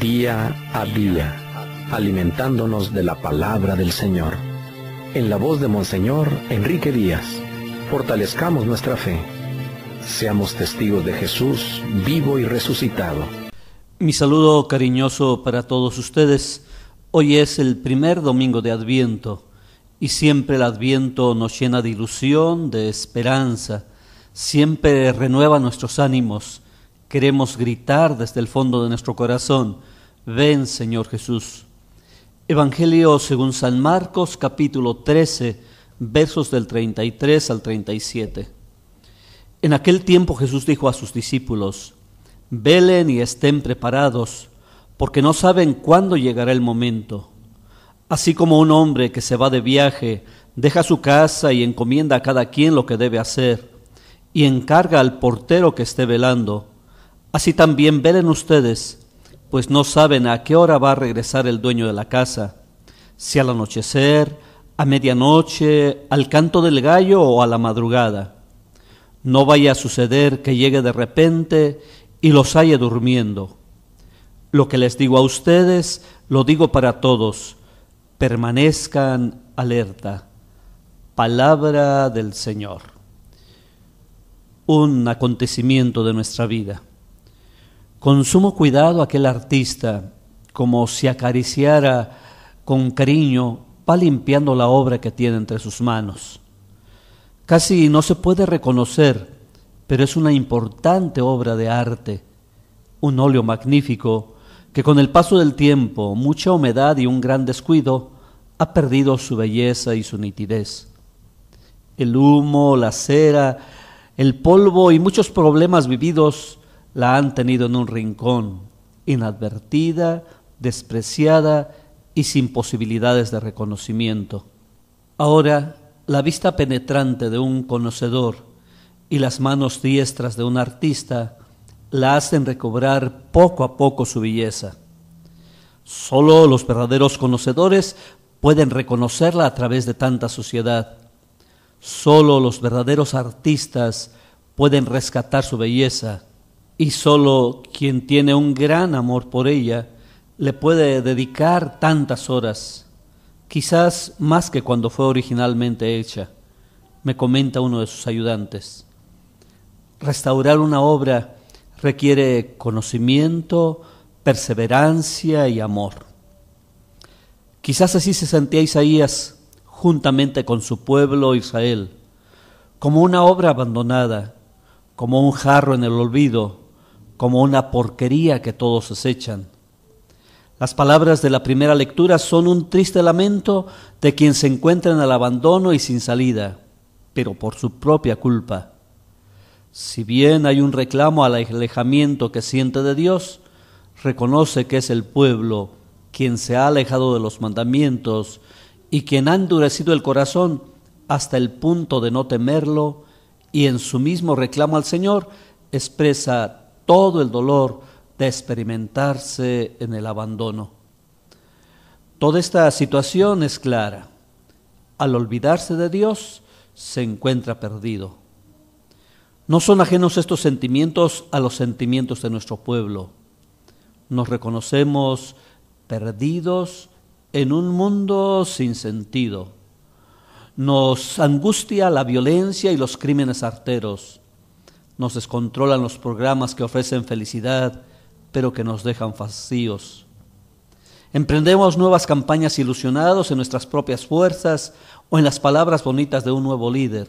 día a día, alimentándonos de la palabra del Señor. En la voz de Monseñor Enrique Díaz, fortalezcamos nuestra fe. Seamos testigos de Jesús vivo y resucitado. Mi saludo cariñoso para todos ustedes. Hoy es el primer domingo de Adviento y siempre el Adviento nos llena de ilusión, de esperanza, siempre renueva nuestros ánimos Queremos gritar desde el fondo de nuestro corazón, ven Señor Jesús. Evangelio según San Marcos capítulo 13, versos del 33 al 37. En aquel tiempo Jesús dijo a sus discípulos, velen y estén preparados, porque no saben cuándo llegará el momento. Así como un hombre que se va de viaje, deja su casa y encomienda a cada quien lo que debe hacer, y encarga al portero que esté velando Así también velen ustedes, pues no saben a qué hora va a regresar el dueño de la casa, si al anochecer, a medianoche, al canto del gallo o a la madrugada. No vaya a suceder que llegue de repente y los haya durmiendo. Lo que les digo a ustedes, lo digo para todos. Permanezcan alerta. Palabra del Señor. Un acontecimiento de nuestra vida. Con sumo cuidado aquel artista, como si acariciara con cariño, va limpiando la obra que tiene entre sus manos. Casi no se puede reconocer, pero es una importante obra de arte, un óleo magnífico que con el paso del tiempo, mucha humedad y un gran descuido, ha perdido su belleza y su nitidez. El humo, la cera, el polvo y muchos problemas vividos la han tenido en un rincón, inadvertida, despreciada y sin posibilidades de reconocimiento. Ahora, la vista penetrante de un conocedor y las manos diestras de un artista la hacen recobrar poco a poco su belleza. Solo los verdaderos conocedores pueden reconocerla a través de tanta sociedad. Solo los verdaderos artistas pueden rescatar su belleza y solo quien tiene un gran amor por ella le puede dedicar tantas horas, quizás más que cuando fue originalmente hecha, me comenta uno de sus ayudantes. Restaurar una obra requiere conocimiento, perseverancia y amor. Quizás así se sentía Isaías juntamente con su pueblo Israel, como una obra abandonada, como un jarro en el olvido, como una porquería que todos desechan. Las palabras de la primera lectura son un triste lamento de quien se encuentra en el abandono y sin salida, pero por su propia culpa. Si bien hay un reclamo al alejamiento que siente de Dios, reconoce que es el pueblo quien se ha alejado de los mandamientos y quien ha endurecido el corazón hasta el punto de no temerlo, y en su mismo reclamo al Señor expresa todo el dolor de experimentarse en el abandono. Toda esta situación es clara. Al olvidarse de Dios, se encuentra perdido. No son ajenos estos sentimientos a los sentimientos de nuestro pueblo. Nos reconocemos perdidos en un mundo sin sentido. Nos angustia la violencia y los crímenes arteros. Nos descontrolan los programas que ofrecen felicidad, pero que nos dejan vacíos. Emprendemos nuevas campañas ilusionados en nuestras propias fuerzas o en las palabras bonitas de un nuevo líder,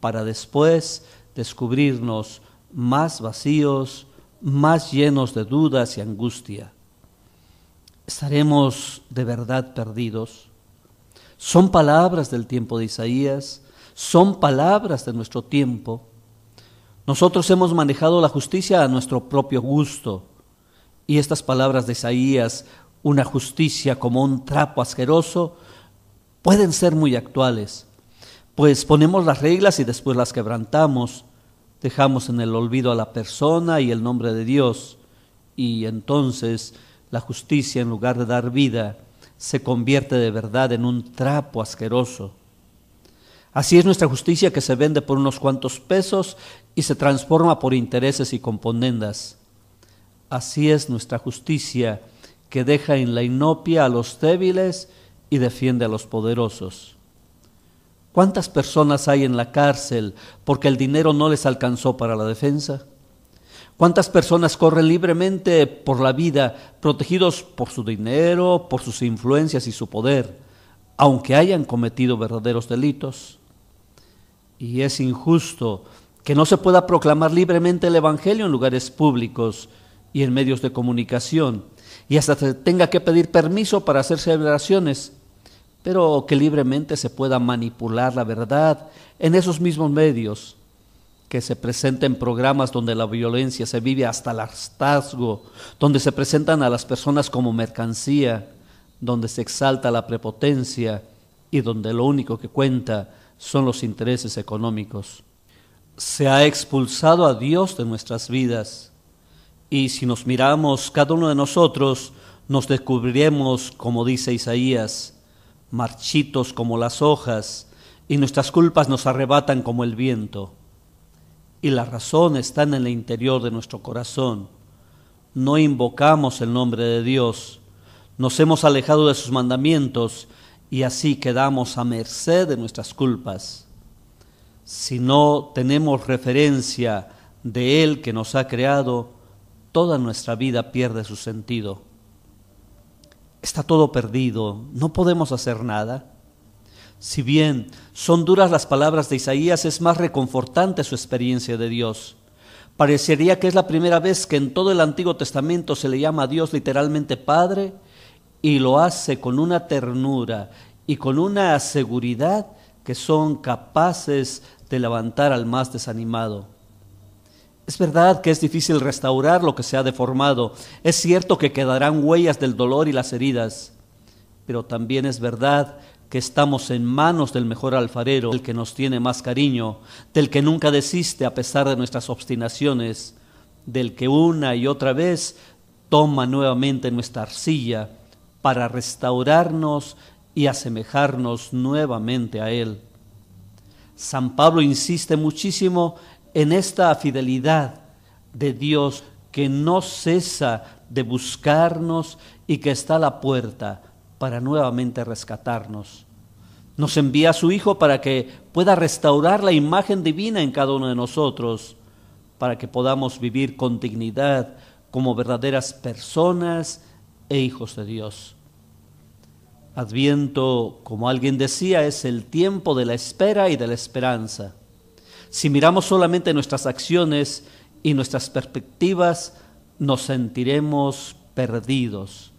para después descubrirnos más vacíos, más llenos de dudas y angustia. ¿Estaremos de verdad perdidos? Son palabras del tiempo de Isaías, son palabras de nuestro tiempo nosotros hemos manejado la justicia a nuestro propio gusto. Y estas palabras de Isaías, una justicia como un trapo asqueroso, pueden ser muy actuales, pues ponemos las reglas y después las quebrantamos, dejamos en el olvido a la persona y el nombre de Dios, y entonces la justicia, en lugar de dar vida, se convierte de verdad en un trapo asqueroso. Así es nuestra justicia que se vende por unos cuantos pesos y se transforma por intereses y componendas. Así es nuestra justicia que deja en la inopia a los débiles y defiende a los poderosos. ¿Cuántas personas hay en la cárcel porque el dinero no les alcanzó para la defensa? ¿Cuántas personas corren libremente por la vida, protegidos por su dinero, por sus influencias y su poder, aunque hayan cometido verdaderos delitos? y es injusto que no se pueda proclamar libremente el Evangelio en lugares públicos y en medios de comunicación, y hasta se tenga que pedir permiso para hacer celebraciones, pero que libremente se pueda manipular la verdad en esos mismos medios, que se presenten programas donde la violencia se vive hasta el hartazgo, donde se presentan a las personas como mercancía, donde se exalta la prepotencia y donde lo único que cuenta son los intereses económicos. Se ha expulsado a Dios de nuestras vidas y si nos miramos cada uno de nosotros, nos descubriremos, como dice Isaías, marchitos como las hojas y nuestras culpas nos arrebatan como el viento. Y la razón está en el interior de nuestro corazón. No invocamos el nombre de Dios, nos hemos alejado de sus mandamientos y así quedamos a merced de nuestras culpas. Si no tenemos referencia de Él que nos ha creado, toda nuestra vida pierde su sentido. Está todo perdido, no podemos hacer nada. Si bien son duras las palabras de Isaías, es más reconfortante su experiencia de Dios. Parecería que es la primera vez que en todo el Antiguo Testamento se le llama a Dios literalmente Padre y lo hace con una ternura y con una seguridad que son capaces de levantar al más desanimado. Es verdad que es difícil restaurar lo que se ha deformado, es cierto que quedarán huellas del dolor y las heridas, pero también es verdad que estamos en manos del mejor alfarero, el que nos tiene más cariño, del que nunca desiste a pesar de nuestras obstinaciones, del que una y otra vez toma nuevamente nuestra arcilla para restaurarnos y asemejarnos nuevamente a Él. San Pablo insiste muchísimo en esta fidelidad de Dios que no cesa de buscarnos y que está a la puerta para nuevamente rescatarnos. Nos envía a su Hijo para que pueda restaurar la imagen divina en cada uno de nosotros, para que podamos vivir con dignidad como verdaderas personas e hijos de Dios. Adviento, como alguien decía, es el tiempo de la espera y de la esperanza. Si miramos solamente nuestras acciones y nuestras perspectivas, nos sentiremos perdidos,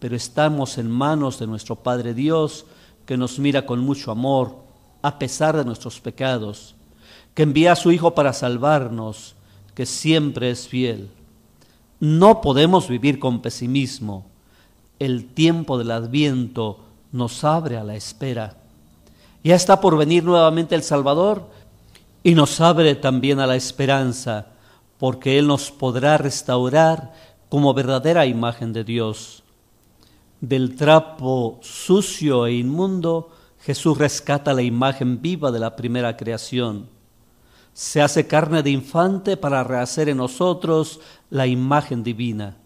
pero estamos en manos de nuestro Padre Dios, que nos mira con mucho amor, a pesar de nuestros pecados, que envía a su Hijo para salvarnos, que siempre es fiel. No podemos vivir con pesimismo. El tiempo del adviento nos abre a la espera. Ya está por venir nuevamente el Salvador y nos abre también a la esperanza, porque Él nos podrá restaurar como verdadera imagen de Dios. Del trapo sucio e inmundo, Jesús rescata la imagen viva de la primera creación se hace carne de infante para rehacer en nosotros la imagen divina.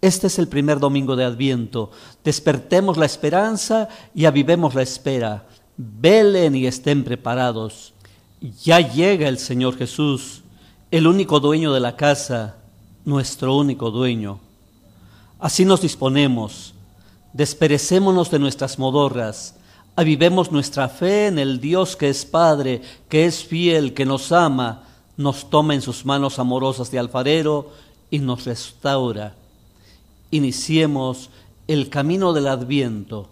Este es el primer domingo de Adviento. Despertemos la esperanza y avivemos la espera. Velen y estén preparados. Ya llega el Señor Jesús, el único dueño de la casa, nuestro único dueño. Así nos disponemos. Desperecémonos de nuestras modorras avivemos nuestra fe en el Dios que es Padre, que es fiel, que nos ama, nos toma en sus manos amorosas de alfarero y nos restaura. Iniciemos el camino del adviento.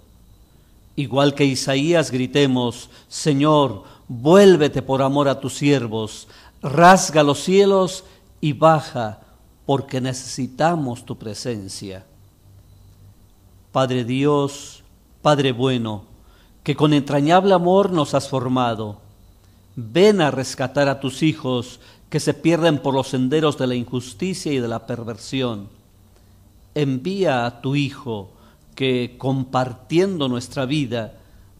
Igual que Isaías gritemos, Señor, vuélvete por amor a tus siervos, rasga los cielos y baja, porque necesitamos tu presencia. Padre Dios, Padre bueno, que con entrañable amor nos has formado. Ven a rescatar a tus hijos que se pierden por los senderos de la injusticia y de la perversión. Envía a tu Hijo que, compartiendo nuestra vida,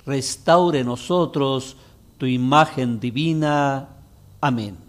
restaure nosotros tu imagen divina. Amén.